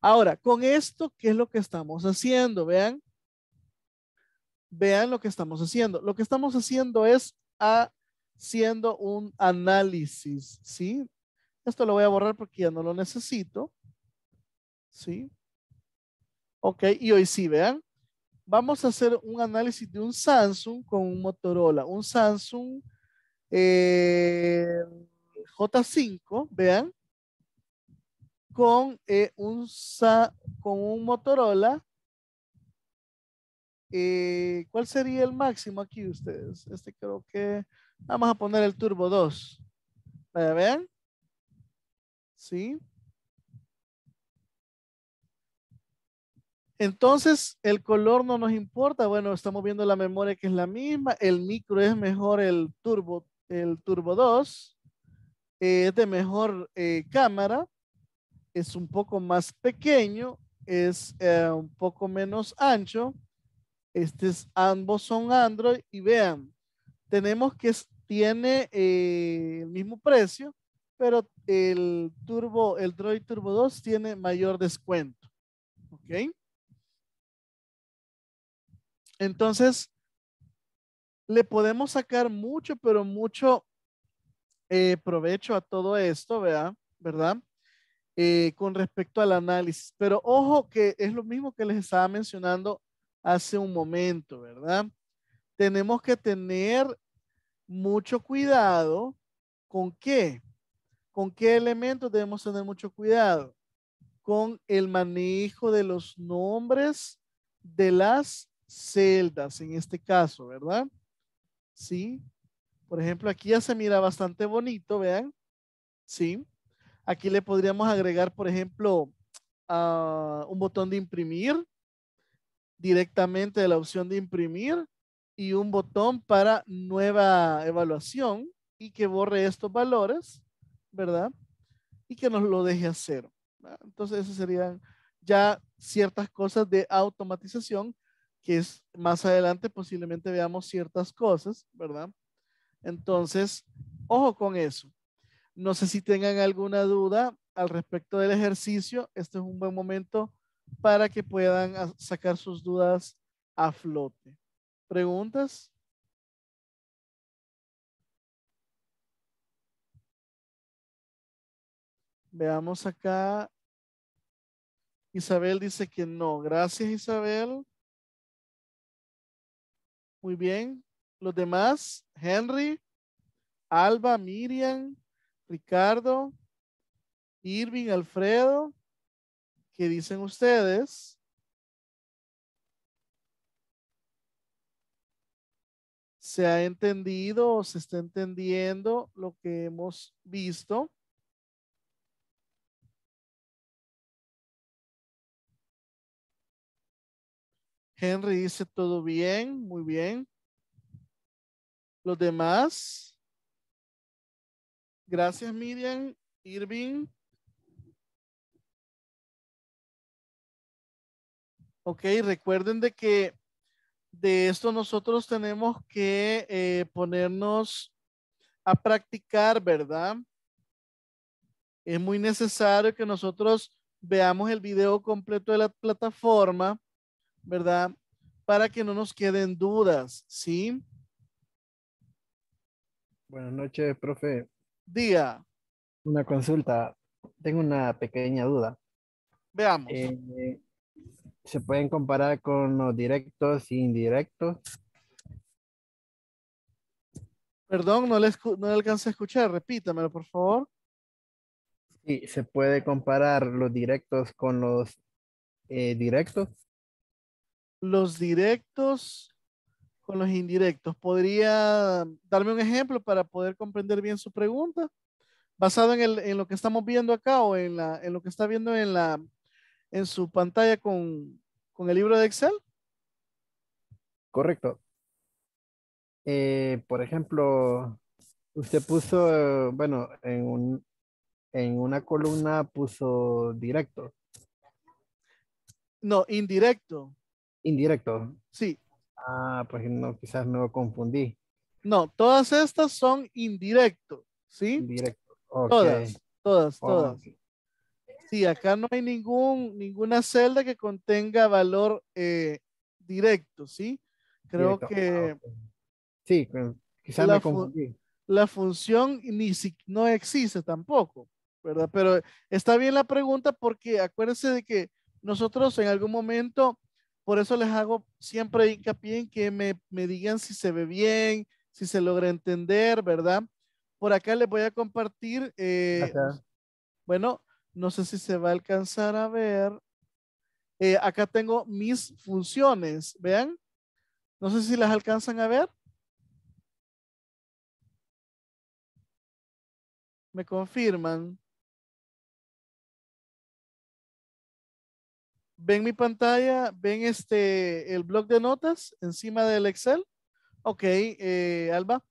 Ahora, con esto, ¿qué es lo que estamos haciendo? Vean, vean lo que estamos haciendo. Lo que estamos haciendo es haciendo un análisis, ¿sí? Esto lo voy a borrar porque ya no lo necesito. ¿Sí? Ok, y hoy sí, vean. Vamos a hacer un análisis de un Samsung con un Motorola. Un Samsung eh, J5, vean. Con, eh, un, con un Motorola ¿Cuál sería el máximo aquí ustedes? Este creo que vamos a poner el turbo 2. ¿Sí? Entonces, el color no nos importa. Bueno, estamos viendo la memoria que es la misma. El micro es mejor el turbo, el turbo 2. es de mejor eh, cámara. Es un poco más pequeño. Es eh, un poco menos ancho. Este ambos son Android y vean, tenemos que tiene eh, el mismo precio, pero el Turbo, el Droid Turbo 2 tiene mayor descuento. ¿Ok? Entonces, le podemos sacar mucho, pero mucho eh, provecho a todo esto, ¿verdad? ¿Verdad? Eh, con respecto al análisis. Pero ojo que es lo mismo que les estaba mencionando hace un momento, ¿verdad? Tenemos que tener mucho cuidado con qué, con qué elementos debemos tener mucho cuidado, con el manejo de los nombres de las celdas en este caso, ¿verdad? Sí. Por ejemplo, aquí ya se mira bastante bonito, vean. Sí. Aquí le podríamos agregar, por ejemplo, ah, un botón de imprimir directamente de la opción de imprimir y un botón para nueva evaluación y que borre estos valores, ¿verdad? Y que nos lo deje a cero. Entonces, esas serían ya ciertas cosas de automatización que es más adelante posiblemente veamos ciertas cosas, ¿verdad? Entonces, ojo con eso. No sé si tengan alguna duda al respecto del ejercicio. Este es un buen momento para que puedan sacar sus dudas a flote. ¿Preguntas? Veamos acá. Isabel dice que no. Gracias, Isabel. Muy bien. Los demás, Henry, Alba, Miriam, Ricardo, Irving, Alfredo. ¿Qué dicen ustedes? ¿Se ha entendido o se está entendiendo lo que hemos visto? Henry dice todo bien, muy bien. Los demás. Gracias, Miriam, Irving. Ok, recuerden de que de esto nosotros tenemos que eh, ponernos a practicar, ¿verdad? Es muy necesario que nosotros veamos el video completo de la plataforma, ¿verdad? Para que no nos queden dudas, ¿sí? Buenas noches, profe. Día. Una consulta. Tengo una pequeña duda. Veamos. Eh, se pueden comparar con los directos e indirectos. Perdón, no le, no alcancé a escuchar, repítamelo por favor. Sí, se puede comparar los directos con los eh, directos. Los directos con los indirectos. ¿Podría darme un ejemplo para poder comprender bien su pregunta? Basado en, en lo que estamos viendo acá o en, la, en lo que está viendo en la, en su pantalla con, con el libro de Excel? Correcto. Eh, por ejemplo, usted puso, bueno, en, un, en una columna puso directo. No, indirecto. Indirecto. Sí. Ah, pues no, quizás me lo confundí. No, todas estas son indirecto, ¿sí? Indirecto. Todas, todas, todas. Sí, acá no hay ningún, ninguna celda que contenga valor eh, directo, ¿sí? Creo ah, que... Sí, quizás la, la función ni si no existe tampoco, ¿verdad? Pero está bien la pregunta porque acuérdense de que nosotros en algún momento, por eso les hago siempre hincapié en que me, digan si se ve bien, si se logra entender, ¿verdad? Por acá les voy a compartir, eh, bueno, no sé si se va a alcanzar a ver. Eh, acá tengo mis funciones, vean. No sé si las alcanzan a ver. Me confirman. ¿Ven mi pantalla? ¿Ven este, el blog de notas encima del Excel? Ok, eh, Alba.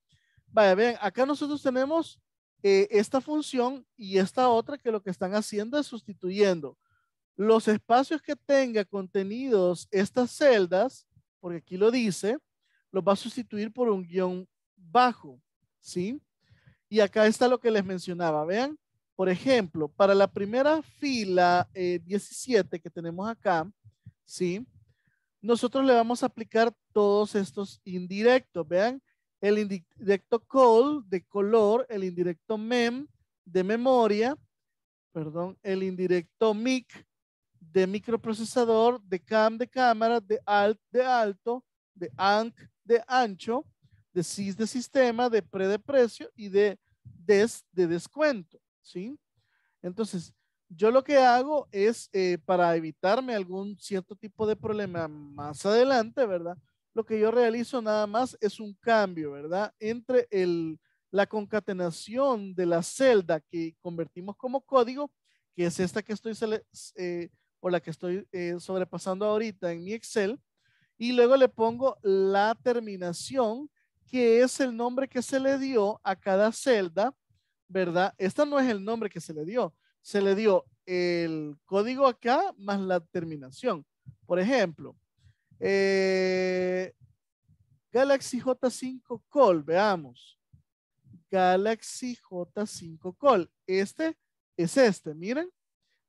Vaya, vean, acá nosotros tenemos eh, esta función y esta otra que lo que están haciendo es sustituyendo los espacios que tenga contenidos estas celdas, porque aquí lo dice, los va a sustituir por un guión bajo, ¿sí? Y acá está lo que les mencionaba, vean, por ejemplo, para la primera fila 17 eh, que tenemos acá, ¿sí? Nosotros le vamos a aplicar todos estos indirectos, vean, el indirecto call de color, el indirecto mem de memoria, perdón, el indirecto mic de microprocesador, de cam de cámara, de alt de alto, de anc de ancho, de sys de sistema, de pre de precio y de des de descuento, ¿sí? Entonces, yo lo que hago es eh, para evitarme algún cierto tipo de problema más adelante, ¿verdad? lo que yo realizo nada más es un cambio, ¿verdad? Entre el, la concatenación de la celda que convertimos como código, que es esta que estoy, eh, la que estoy eh, sobrepasando ahorita en mi Excel, y luego le pongo la terminación, que es el nombre que se le dio a cada celda, ¿verdad? Esta no es el nombre que se le dio, se le dio el código acá más la terminación. Por ejemplo, eh, Galaxy J5 Call, veamos. Galaxy J5 Call. Este es este, miren.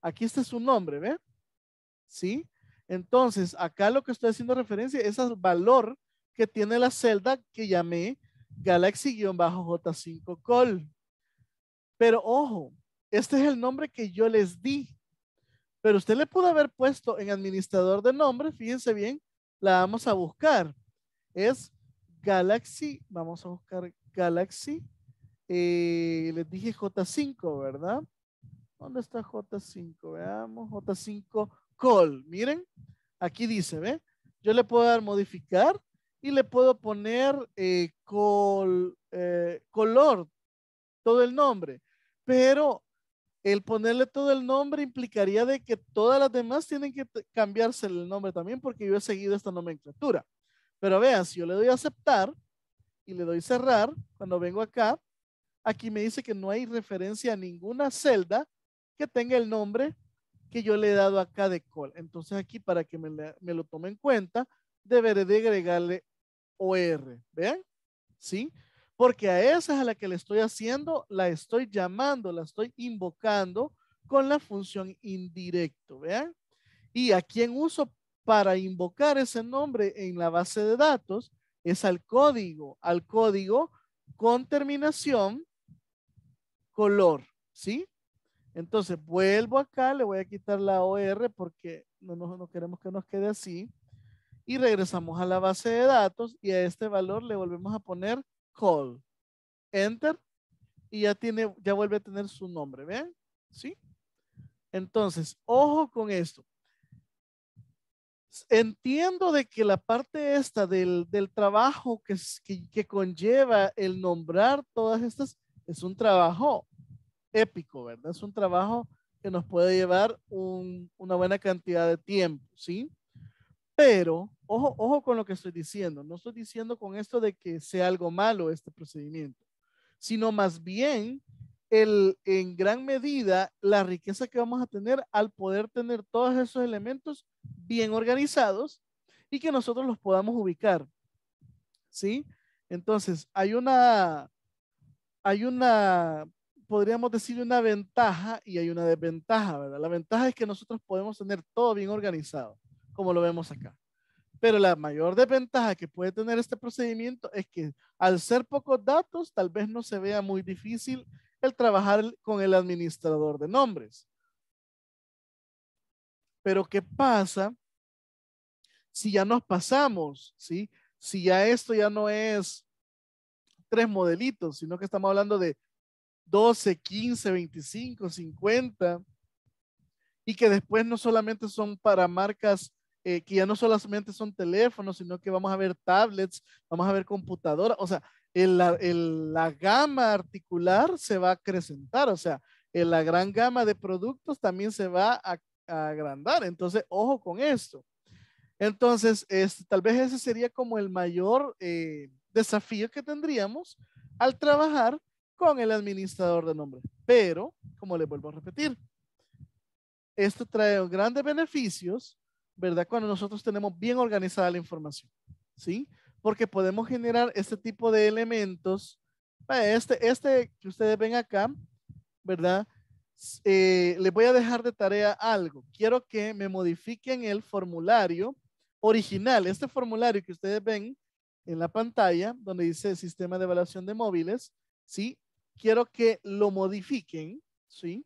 Aquí este es su nombre, ¿ve? ¿Sí? Entonces, acá lo que estoy haciendo referencia es al valor que tiene la celda que llamé Galaxy-J5 Call. Pero ojo, este es el nombre que yo les di. Pero usted le pudo haber puesto en administrador de nombre, fíjense bien, la vamos a buscar. Es Galaxy, vamos a buscar Galaxy. Eh, les dije J5, ¿verdad? ¿Dónde está J5? Veamos, J5 call. Miren, aquí dice, ¿ve? Yo le puedo dar modificar y le puedo poner eh, col, eh, color, todo el nombre. Pero el ponerle todo el nombre implicaría de que todas las demás tienen que cambiarse el nombre también porque yo he seguido esta nomenclatura. Pero vean, si yo le doy a aceptar y le doy cerrar, cuando vengo acá, aquí me dice que no hay referencia a ninguna celda que tenga el nombre que yo le he dado acá de call. Entonces aquí para que me, me lo tome en cuenta, deberé de agregarle OR. ¿Vean? ¿Sí? porque a esa es a la que le estoy haciendo, la estoy llamando, la estoy invocando con la función indirecto, ¿vean? Y a en uso para invocar ese nombre en la base de datos es al código, al código con terminación color, ¿sí? Entonces vuelvo acá, le voy a quitar la OR porque no, no queremos que nos quede así. Y regresamos a la base de datos y a este valor le volvemos a poner call. Enter. Y ya tiene, ya vuelve a tener su nombre. ¿Ven? ¿Sí? Entonces, ojo con esto. Entiendo de que la parte esta del, del trabajo que, que, conlleva el nombrar todas estas es un trabajo épico, ¿verdad? Es un trabajo que nos puede llevar una buena cantidad de tiempo, ¿sí? Pero Ojo, ojo con lo que estoy diciendo. No estoy diciendo con esto de que sea algo malo este procedimiento, sino más bien el, en gran medida la riqueza que vamos a tener al poder tener todos esos elementos bien organizados y que nosotros los podamos ubicar. ¿Sí? Entonces, hay una, hay una, podríamos decir una ventaja y hay una desventaja, ¿verdad? La ventaja es que nosotros podemos tener todo bien organizado, como lo vemos acá. Pero la mayor desventaja que puede tener este procedimiento es que al ser pocos datos, tal vez no se vea muy difícil el trabajar con el administrador de nombres. Pero ¿qué pasa si ya nos pasamos? ¿sí? Si ya esto ya no es tres modelitos, sino que estamos hablando de 12, 15, 25, 50, y que después no solamente son para marcas eh, que ya no solamente son teléfonos, sino que vamos a ver tablets, vamos a ver computadoras, o sea, el, la gama articular se va a acrecentar, o sea, eh, la gran gama de productos también se va a, agrandar, entonces ojo con esto. Entonces, tal vez ese sería como el mayor eh, desafío que tendríamos al trabajar con el administrador de nombres. Pero, como le vuelvo a repetir, esto trae grandes beneficios ¿verdad? Cuando nosotros tenemos bien organizada la información, ¿sí? Porque podemos generar este tipo de elementos. Este, este que ustedes ven acá, ¿verdad? Eh, les voy a dejar de tarea algo. Quiero que me modifiquen el formulario original. Este formulario que ustedes ven en la pantalla, donde dice sistema de evaluación de móviles, ¿sí? Quiero que lo modifiquen, ¿sí?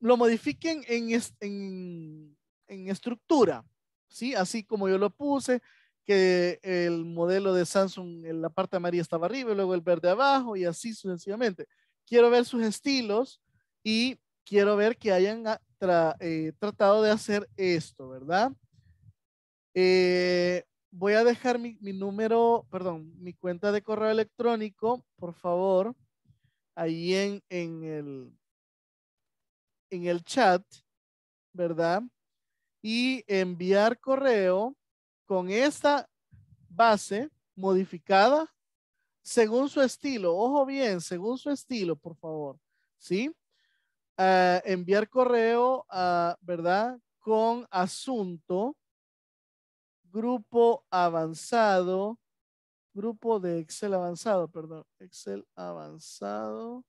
Lo modifiquen en, en en estructura, ¿sí? Así como yo lo puse, que el modelo de Samsung, en la parte amarilla estaba arriba, y luego el verde abajo y así sucesivamente. Quiero ver sus estilos y quiero ver que hayan ah, eh, tratado de hacer esto, ¿verdad? Eh, voy a dejar mi, número, perdón, mi cuenta de correo electrónico, por favor, ahí en, en, el, en el chat, ¿verdad? y enviar correo con esta base modificada según su estilo. Ojo bien, según su estilo, por favor. ¿Sí? Ah, enviar correo, ¿verdad? Con asunto, grupo avanzado, grupo de Excel avanzado, perdón, Excel avanzado,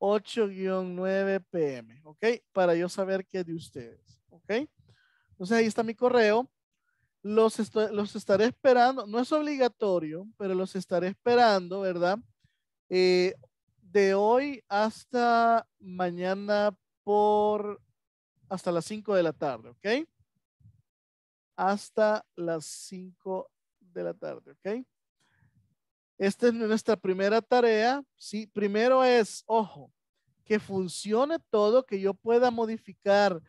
8-9 PM, ¿ok? Para yo saber qué de ustedes, ¿ok? Entonces ahí está mi correo. Los, los estaré esperando, no es obligatorio, pero los estaré esperando, ¿verdad? Eh, de hoy hasta mañana por hasta las 5 de la tarde, ¿ok? Hasta las 5 de la tarde, ¿ok? Esta es nuestra primera tarea, ¿sí? Primero es, ojo, que funcione todo, que yo pueda modificar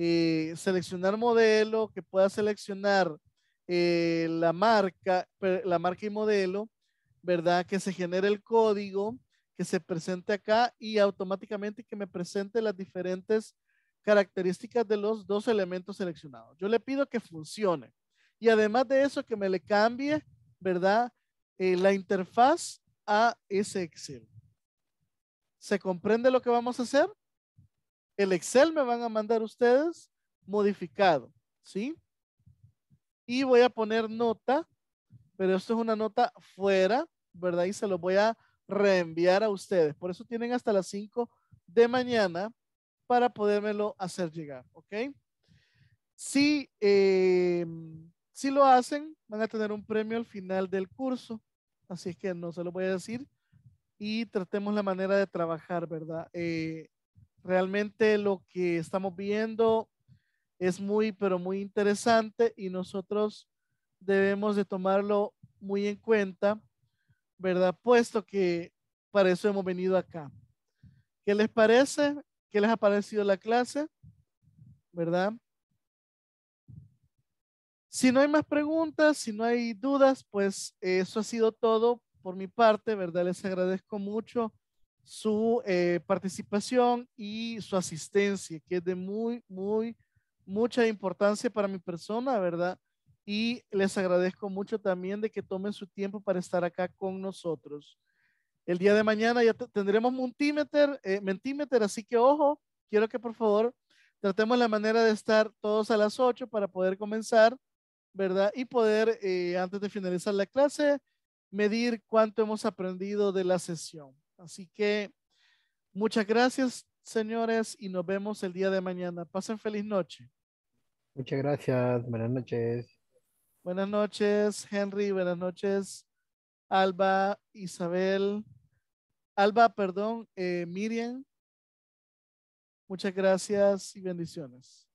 eh, seleccionar modelo, que pueda seleccionar eh, la marca, la marca y modelo, ¿verdad? Que se genere el código, que se presente acá y automáticamente que me presente las diferentes características de los dos elementos seleccionados. Yo le pido que funcione. Y además de eso, que me le cambie, ¿verdad? Eh, la interfaz a ese Excel. ¿Se comprende lo que vamos a hacer? El Excel me van a mandar ustedes modificado, ¿sí? Y voy a poner nota, pero esto es una nota fuera, ¿verdad? Y se lo voy a reenviar a ustedes. Por eso tienen hasta las 5 de mañana para podérmelo hacer llegar, ¿ok? Si, em, si lo hacen, van a tener un premio al final del curso, así es que no se lo voy a decir y tratemos la manera de trabajar, ¿verdad? Eh, realmente lo que estamos viendo es muy, pero muy interesante y nosotros debemos de tomarlo muy en cuenta, ¿verdad? Puesto que para eso hemos venido acá. ¿Qué les parece? ¿Qué les ha parecido la clase? ¿Verdad? Si no hay más preguntas, si no hay dudas, pues eso ha sido todo por mi parte, ¿verdad? Les agradezco mucho su eh, participación y su asistencia, que es de muy, muy, mucha importancia para mi persona, ¿verdad? Y les agradezco mucho también de que tomen su tiempo para estar acá con nosotros. El día de mañana ya tendremos multímetro, eh, así que ojo, quiero que por favor tratemos la manera de estar todos a las 8 para poder comenzar, ¿verdad? Y poder, eh, antes de finalizar la clase, medir cuánto hemos aprendido de la sesión. Así que muchas gracias, señores, y nos vemos el día de mañana. Pasen feliz noche. Muchas gracias. Buenas noches. Buenas noches, Henry. Buenas noches, Alba, Isabel. Alba, perdón, eh, Miriam. Muchas gracias y bendiciones.